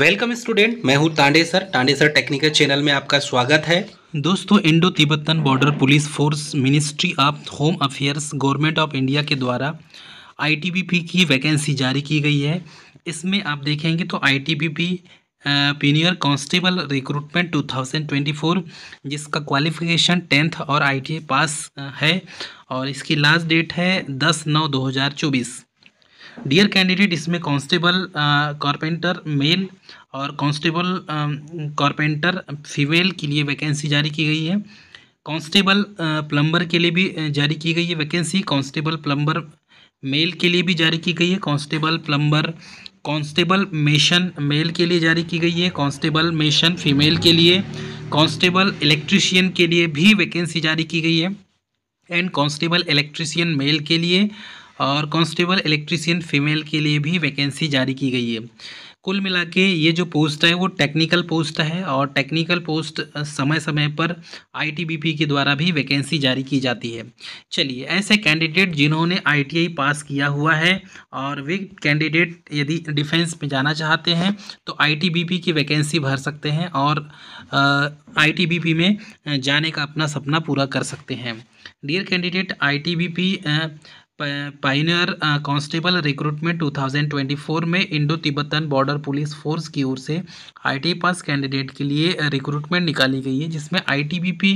welcome student मैं हूं Tande sir Tande sir technical channel में आपका स्वागत है दोस्तों Indo Tibetan border police force ministry of home affairs government of India के द्वारा आईटीबीपी की वैकेंसी जारी की गई है इसमें आप देखेंगे तो आईटीबीपी पीनियर कांस्टेबल रिक्रूटमेंट 2024 जिसका क्वालिफिकेशन टेंथ और आईटीए पास है और इसकी लास्ट डेट है दस नौ दो हज़ार चौबीस डियर कैंडिडेट इसमें कांस्टेबल कॉरपेंटर मेल और कांस्टेबल कॉरपेंटर फीमेल के लिए वैकेंसी जारी की गई है uh, कांस्टेबल uh, प्लम्बर के लिए भी जारी की गई है वैकेंसी कांस्टेबल प्लम्बर मेल के लिए भी जारी की गई है constable plumber constable mason male के लिए जारी की गई है कांस्टेबल मेशन फीमेल के लिए कांस्टेबल इलेक्ट्रीशियन के लिए भी वैकेंसी जारी की गई है एंड कांस्टेबल इलेक्ट्रिशियन मेल के लिए और कांस्टेबल इलेक्ट्रीशियन फीमेल के लिए भी वैकेंसी जारी की गई है कुल मिला के ये जो पोस्ट है वो टेक्निकल पोस्ट है और टेक्निकल पोस्ट समय समय पर आईटीबीपी के द्वारा भी वैकेंसी जारी की जाती है चलिए ऐसे कैंडिडेट जिन्होंने आईटीआई पास किया हुआ है और वे कैंडिडेट यदि डिफेंस में जाना चाहते हैं तो आईटीबीपी की वैकेंसी भर सकते हैं और आईटीबीपी में जाने का अपना सपना पूरा कर सकते हैं dear candidate I pioneer constable recruitment 2024 में Indo Tibetan border police force की ओर से आईटी पास कैंडिडेट के लिए रिक्रूटमेंट निकाली गई है जिसमें आईटीबीपी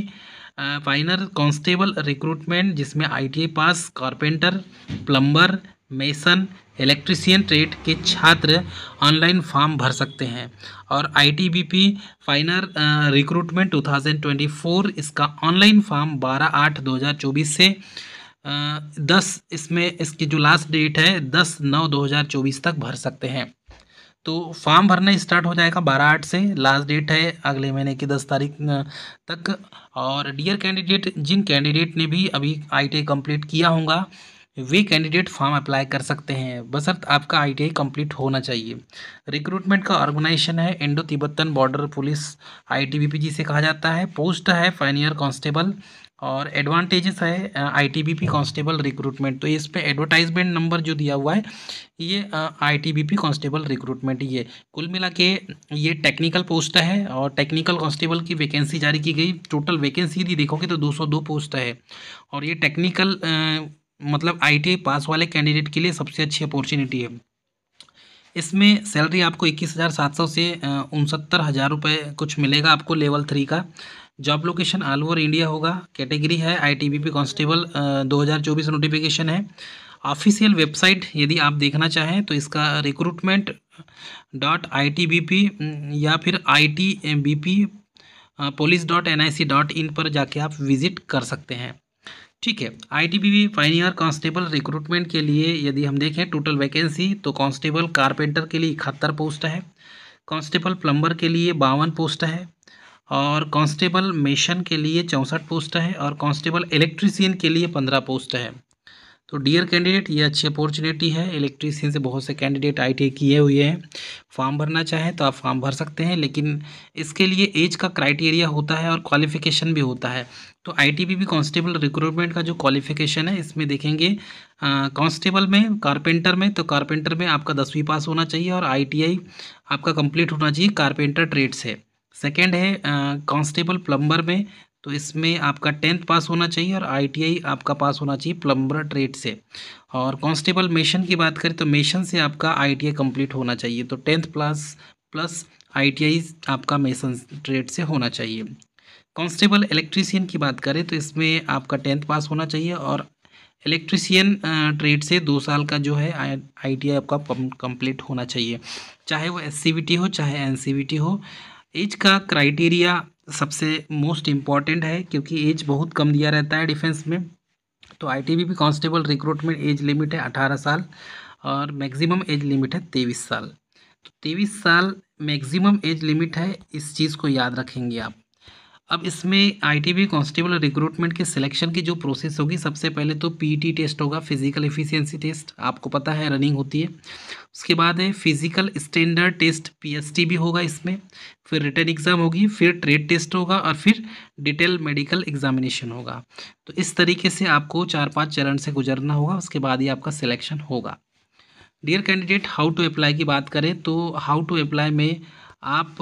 फाइनर कांस्टेबल रिक्रूटमेंट जिसमें ITI pass carpenter plumber mason electrician trade के छात्र ऑनलाइन फॉर्म भर सकते हैं और आईटीबीपी फाइनर रिक्रूटमेंट 2024 इसका ऑनलाइन फॉर्म 12 आठ 2024 से दस इसमें इसकी जो लास्ट डेट है दस नौ दो हज़ार चौबीस तक भर सकते हैं तो फॉर्म भरना स्टार्ट हो जाएगा बारह आठ से लास्ट डेट है अगले महीने की दस तारीख तक और डियर कैंडिडेट जिन कैंडिडेट ने भी अभी आई कंप्लीट किया होगा वे कैंडिडेट फॉर्म अप्लाई कर सकते हैं बसर्त आपका आई कंप्लीट होना चाहिए रिक्रूटमेंट का ऑर्गेनाइजेशन है Indo Tibetan border police I से कहा जाता है पोस्ट है फाइन ईयर कॉन्स्टेबल और एडवांटेजेस है I T B P recruitment तो इस पे एडवर्टाइजमेंट नंबर जो दिया हुआ है ये I T B P recruitment ये कुल मिला के ये टेक्निकल पोस्ट है और टेक्निकल कांस्टेबल की वैकेंसी जारी की गई टोटल वैकेंसी यदि देखोगे तो दो सौ दो पोस्ट है और ये टेक्निकल मतलब आई पास वाले कैंडिडेट के लिए सबसे अच्छी अपॉर्चुनिटी है इसमें सैलरी आपको इक्कीस हज़ार सात सौ से उनसत्तर हज़ार रुपये कुछ मिलेगा आपको लेवल थ्री का job location all over India होगा कैटेगरी है I T B P constable दो हज़ार चौबीस नोटिफिकेशन है ऑफिशियल वेबसाइट यदि आप देखना चाहें तो इसका recruitment dot I T B P या फिर I T B P police dot N I C dot in पर जाके आप विजिट कर सकते हैं ठीक है I T B P pioneer constable recruitment के लिए यदि हम देखें टोटल वैकेंसी तो कांस्टेबल कारपेंटर के लिए इकहत्तर पोस्ट है कांस्टेबल प्लम्बर के लिए बावन पोस्ट है और कांस्टेबल मेशन के लिए चौंसठ पोस्ट है और कांस्टेबल इलेक्ट्रीसियन के लिए पंद्रह पोस्ट है तो डियर कैंडिडेट ये अच्छी अपॉर्चुनिटी है इलेक्ट्रीसियन से बहुत से कैंडिडेट आई किए हुए हैं फॉर्म भरना चाहें तो आप फॉर्म भर सकते हैं लेकिन इसके लिए एज का क्राइटेरिया होता है और क्वालिफिकेशन भी होता है तो आई भी कांस्टेबल रिक्रूटमेंट का जो क्वालिफिकेशन है इसमें देखेंगे कांस्टेबल में कारपेंटर में तो कारपेंटर में आपका दसवीं पास होना चाहिए और आई आपका कंप्लीट होना चाहिए कारपेंटर ट्रेड से सेकेंड है कांस्टेबल प्लम्बर में तो इसमें आपका टेंथ पास होना चाहिए और आईटीआई आपका पास होना चाहिए प्लम्बर ट्रेड से और कांस्टेबल मेशन की बात करें तो मेशन से आपका आईटीआई कंप्लीट होना चाहिए तो टेंथ प्लस प्लस आईटीआई आपका मेसन ट्रेड से होना चाहिए कांस्टेबल इलेक्ट्रीशियन की बात करें तो इसमें आपका टेंथ पास होना चाहिए और इलेक्ट्रीशियन ट्रेड से दो साल का जो है आई आपका कंप्लीट होना चाहिए चाहे वो एस हो चाहे एन हो एज का क्राइटेरिया सबसे मोस्ट इम्पॉर्टेंट है क्योंकि एज बहुत कम दिया रहता है डिफेंस में तो I T B constable recruitment age limit है अठारह साल और मैक्सिमम एज लिमिट है तेईस साल तो तेईस साल मैक्सिमम एज लिमिट है इस चीज़ को याद रखेंगे आप अब इसमें आईटीबी कांस्टेबल रिक्रूटमेंट के सिलेक्शन की जो प्रोसेस होगी सबसे पहले तो पीटी टेस्ट e होगा फिजिकल एफिशिएंसी टेस्ट आपको पता है रनिंग होती है उसके बाद है फिजिकल स्टैंडर्ड टेस्ट पीएसटी भी होगा इसमें फिर रिटर्न एग्ज़ाम होगी फिर ट्रेड टेस्ट होगा और फिर डिटेल मेडिकल एग्जामिनेशन होगा तो इस तरीके से आपको चार पाँच चरण से गुजरना होगा उसके बाद ही आपका सिलेक्शन होगा dear candidate how to apply की बात करें तो हाउ टू अप्लाई में आप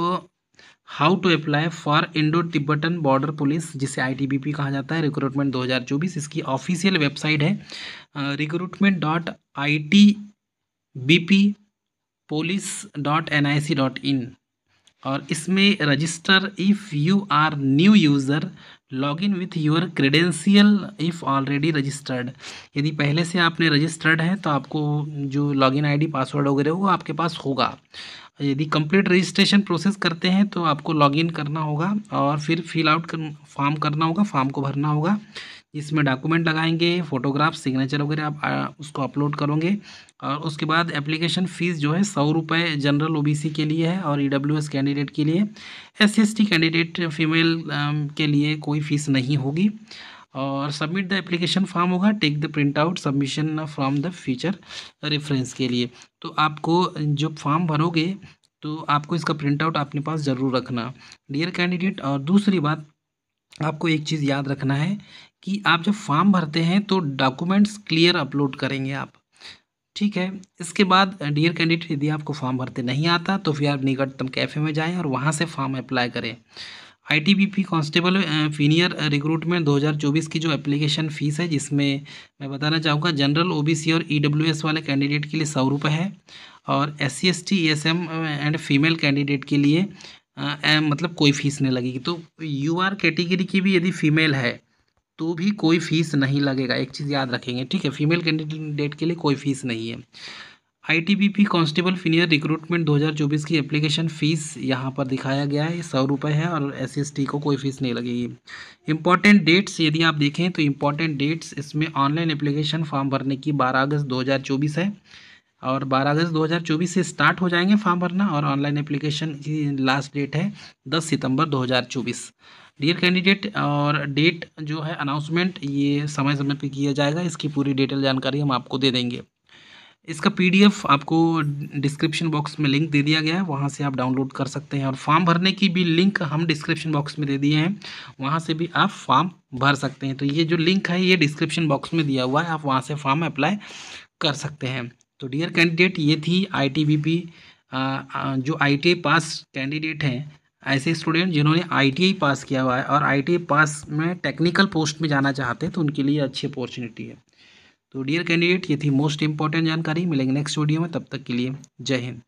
how to apply for Indo Tibetan border police जिसे पी कहा जाता है रिक्रूटमेंट 2024 इसकी ऑफिशियल वेबसाइट है recruitment dot I T B P police dot N I C dot in और इसमें register if you are new user log in with your credential if already registered यदि पहले से आपने रजिस्टर्ड है तो आपको जो log in I D password वगैरह वो आपके पास होगा यदि कंप्लीट रजिस्ट्रेशन प्रोसेस करते हैं तो आपको लॉगिन करना होगा और फिर फिल आउट कर फॉर्म करना होगा फॉर्म को भरना होगा इसमें डॉक्यूमेंट लगाएंगे फ़ोटोग्राफ सिग्नेचर वगैरह आप आ, उसको अपलोड करोगे और उसके बाद एप्लीकेशन फ़ीस जो है सौ रुपये जनरल ओबीसी के लिए है और ईडब्ल्यू एस कैंडिडेट के लिए एससीएसटी कैंडिडेट फीमेल के लिए कोई फ़ीस नहीं होगी और सबमिट द एप्लीकेशन फॉर्म होगा take the print out submission from the future reference के लिए तो आपको जो फॉर्म भरोगे तो आपको इसका प्रिंट आउट अपने पास ज़रूर रखना डियर कैंडिडेट और दूसरी बात आपको एक चीज़ याद रखना है कि आप जब फॉर्म भरते हैं तो डॉक्यूमेंट्स क्लियर अपलोड करेंगे आप ठीक है इसके बाद डियर कैंडिडेट यदि आपको फॉर्म भरते नहीं आता तो फिर आप निकटतम कैफ़े में जाएं और वहां से फॉर्म अप्लाई करें आईटीबीपी कांस्टेबल फीनियर रिक्रूटमेंट 2024 की जो एप्लीकेशन फ़ीस है जिसमें मैं बताना चाहूँगा जनरल ओबीसी और ईडब्ल्यूएस e वाले कैंडिडेट के लिए सौ रुपये है और S C S T S M and female candidate के लिए आ, आ, मतलब कोई फ़ीस नहीं लगेगी तो यू आर कैटेगरी की भी यदि फीमेल है तो भी कोई फ़ीस नहीं लगेगा एक चीज़ याद रखेंगे ठीक है फीमेल कैंडिडेट के लिए कोई फ़ीस नहीं है आई कांस्टेबल फिनियर रिक्रूटमेंट 2024 की एप्लीकेशन फ़ीस यहाँ पर दिखाया गया है ये सौ रुपये है और एस सी को कोई फ़ीस नहीं लगेगी इंपॉर्टेंट डेट्स यदि आप देखें तो इंपॉर्टेंट डेट्स इसमें ऑनलाइन एप्लीकेशन फॉर्म भरने की 12 अगस्त 2024 है और 12 अगस्त 2024 से स्टार्ट हो जाएंगे फॉर्म भरना और ऑनलाइन एप्लीकेशन की लास्ट डेट है दस सितम्बर दो डियर कैंडिडेट और डेट जो है अनाउंसमेंट ये समय समय पर किया जाएगा इसकी पूरी डिटेल जानकारी हम आपको दे देंगे इसका पीडीएफ आपको डिस्क्रिप्शन बॉक्स में लिंक दे दिया गया है वहाँ से आप डाउनलोड कर सकते हैं और फॉर्म भरने की भी लिंक हम डिस्क्रिप्शन बॉक्स में दे दिए हैं वहाँ से भी आप फॉर्म भर सकते हैं तो ये जो लिंक है ये डिस्क्रिप्शन बॉक्स में दिया हुआ है आप वहाँ से फॉर्म अप्लाई कर सकते हैं तो डियर कैंडिडेट ये थी आई जो आई पास कैंडिडेट हैं ऐसे स्टूडेंट जिन्होंने आई पास किया हुआ है और आई पास में टेक्निकल पोस्ट में जाना चाहते हैं तो उनके लिए अच्छी अपॉर्चुनिटी है तो डियर कैंडिडेट ये थी मोस्ट इंपॉर्टेंट जानकारी मिलेंगे नेक्स्ट वीडियो में तब तक के लिए जय हिंद